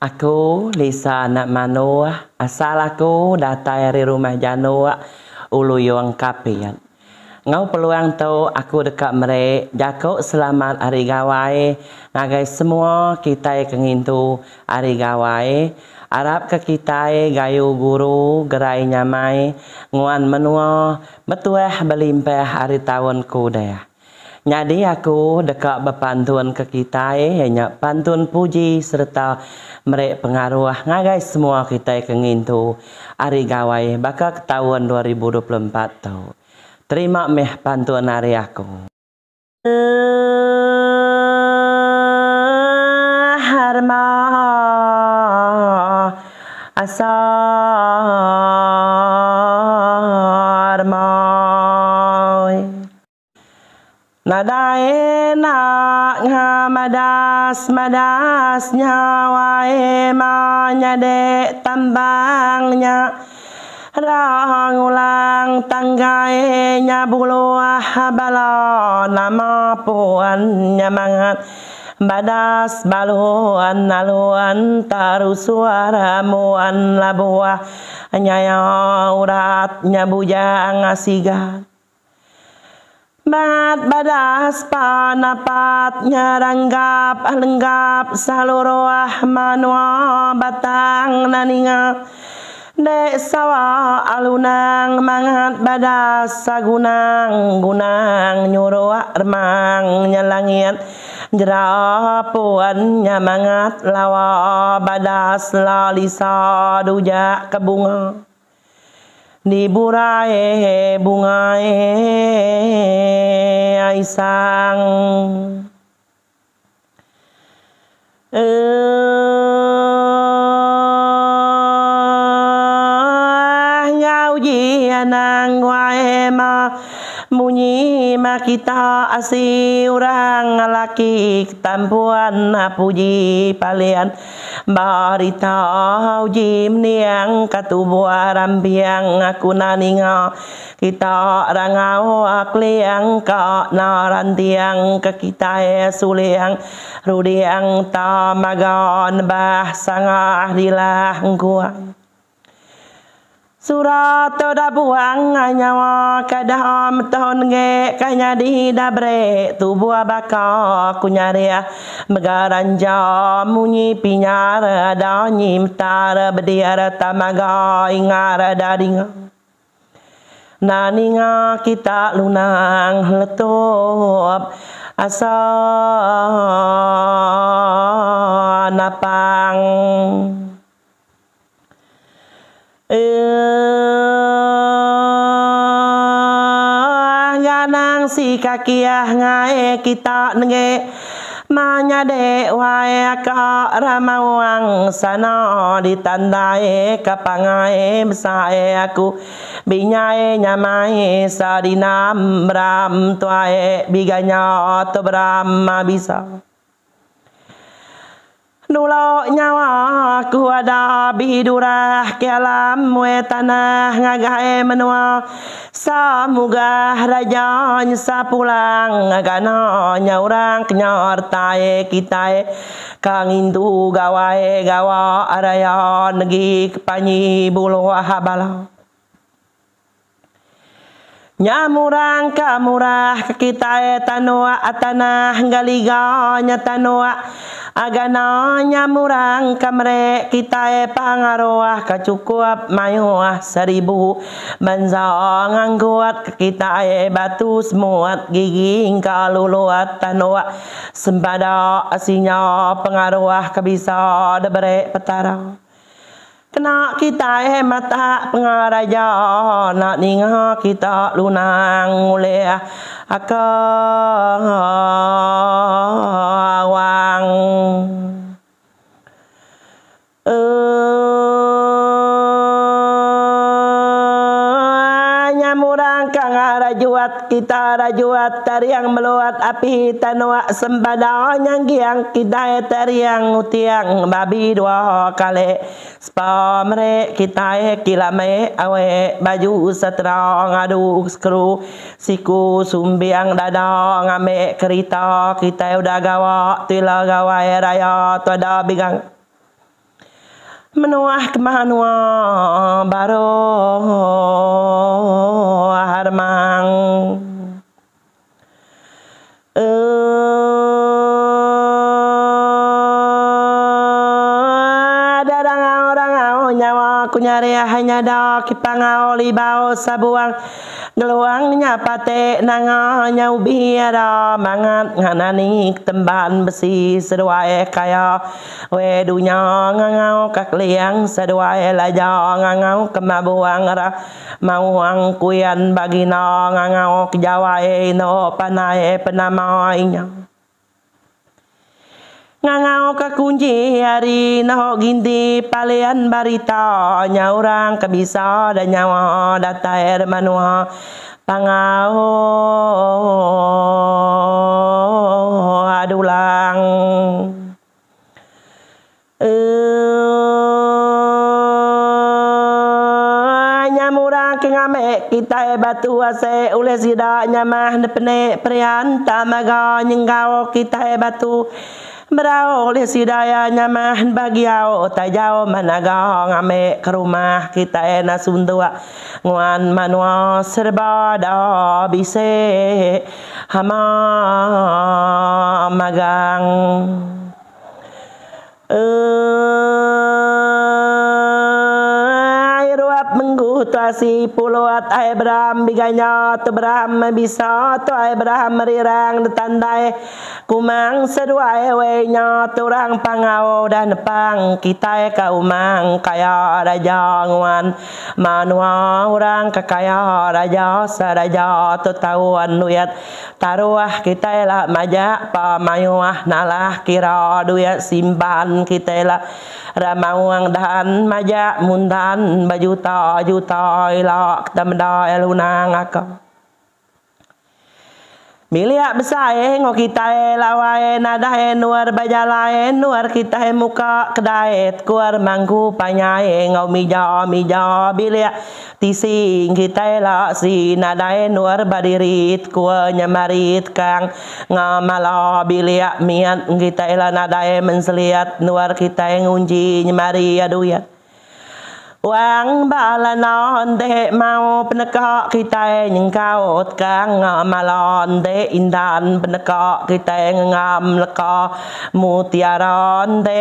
Aku Lisa anak Manoa, asal aku datang dari rumah Janoa, ulu yang kapian. Ngau peluang tau aku dekat mereka, jago selamat hari gawai, ngagai semua kita yang itu hari gawai. Arab ke kita gayu guru gerai nyamai, nguan menua, betuah belimpah hari tahun kuda. Nyadi aku dekat bepantuan ke kita, hanya ya pantun puji serta merek pengaruh ngagai semua kita kengin tu ari gawai bakal tahun 2024 tu. terima meh bantuan ari aku harma asal Nadae nga madas madas nyawa wae nyade tambangnya Rang ulang tanggainya bulu ahabala nama puannya mangat badas baluan naluan taru suara muan labuah nyaya urat nyabuja ngasigan Mangat badas panapat nyaranggap lenggap saluruah manua batang naninga Dek sawa alunang mangat badas sagunang gunang nyuruh remang Jerah puan nyamangat lawa badas lalisa duja kebunga di burae bungae aisang Eh ngau ji anang wae ma munyi ma kita asi orang laki tampuan apuji palian barita jim niang katua rambiang aku naninga kita rangau akliang ka narantiang ka kita suliang rudiang tamagan bah sangah dilah guang Surat dah buang nyawa kadah om tahun ge kanya di dabre tu buah baka ku nyari megaranja munyi pinyar da nyimtar bediar tamaga ingar naninga kita lunang letup asa napang si kakiah ngae kita nenge Manyade wae rama ramawang sana ditandae kapangae besae aku binyae nyamae sarinam bram tuae biganya to bram bisa nyawa ku ada bidurah kelam mue tanah ngagai menua Samuga rajanya sapulang ngagano nyaurang kenyor tae kita Kang indu gawae gawa arayon negi kepanyi bulu habala murah kamurah kita etanoa atana galiga tanua agana nyamurang kamre kita e pangaroah cukup mayoah seribu manzong angkuat kita e batu semuat giging luluat tanua sembada asinya pengaruah bisa debere petara Eh, kita lunang ขณะกีตายให้มาตาปงารายอนนิงหอกีตะลูนางเลอะก็ rajuat kita rajuat tariang meluat api tanwa sembada yang giang kita tariang utiang babi dua kale spamre kita kilame awe baju setrong aduk skru siku sumbiang dada ngame kerita kita udah gawa tila gawa e, raya tuada bigang menuah kemahanwa baru harmah nyawa kunyare hanya do kita oli bao sabuang geluang nyapate nanga nyau biara mangat nganani tembahan besi seduae kaya we dunya ngangau kakliang seduae laja ngangau kemabuang ra mauang kuyan bagina ngangau kejawae no panae penamainya Ngangau kekunci hari naho gindi palian barita Nyaurang kebisa dan nyawa data air manua Pangau adulang eh, Nyamurang kengame kita batu ase ule zida nyamah nepene prianta maga nyenggau kita batu Berau oleh si daya sidayanya mah bagiau tajau managong ame ke rumah kita ena sundua nguan manual serba da bise hama magang Uh. तो pulau पुलो Abraham ब्रह्म बिगया Abraham bisa बिसा Abraham merirang ditandai रिरांग तंदाय kumang tu wenya turang pangau dan pang kita kaumang kaya raja nguan manua orang kaya raja saraja tu tahu duyat taruah kita lah maja pamayuah nalah kira duit simpan kita lah ramauang dan maja mundan bajuta juta toilok tamdo elunang ako Miliak besae eh, ngo kita e eh, lawae eh, nada e nuar bajala e nuar kita e muka kedaet kuar mangku panyae ngau mija mija bilia tising kita e la si nada e nuar badirit kua nyamarit kang ngamala bilia miat kita e la nada e menseliat nuar kita e ngunji nyamari aduyat វាងបាលណនទេមកបនកគិតែញងកោតកាងម៉ាឡនទេអ៊ីនដានបនកគិតែងងំលកមូទិរនទេ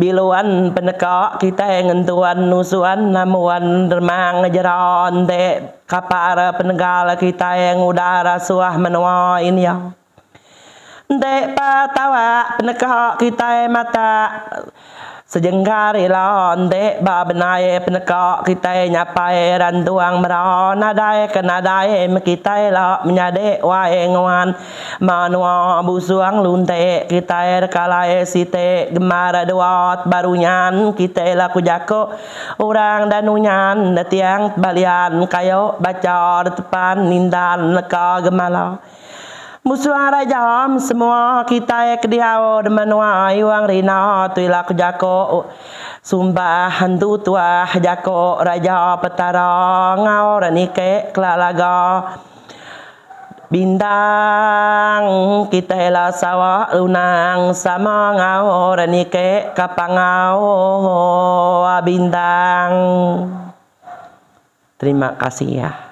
បិលួនបនកគិតែងទួននុសួនណាមួនរមាងយរនទេកបារបនកាលគិតែងឧដារសុះមណវអ៊ីនយ៉ាដេបាតវៈបនកគិតែមតា Sejengkari londe babnaye penekok kita nyapai randuang tuang merona dai kena dai kita lo menyade wae nguan manua busuang lunte kita kalae site gemara duat barunyan kita laku jako orang danunyan tiang balian kayo bacor tepan nindan neka gemala musuhara jaham semua kita ek diawo deman wai wang rina tuilak jako sumba hantu tua jako raja petara ngau renike kelalaga bintang kita ela sawa lunang sama ngaor kapang kapangau bintang terima kasih ya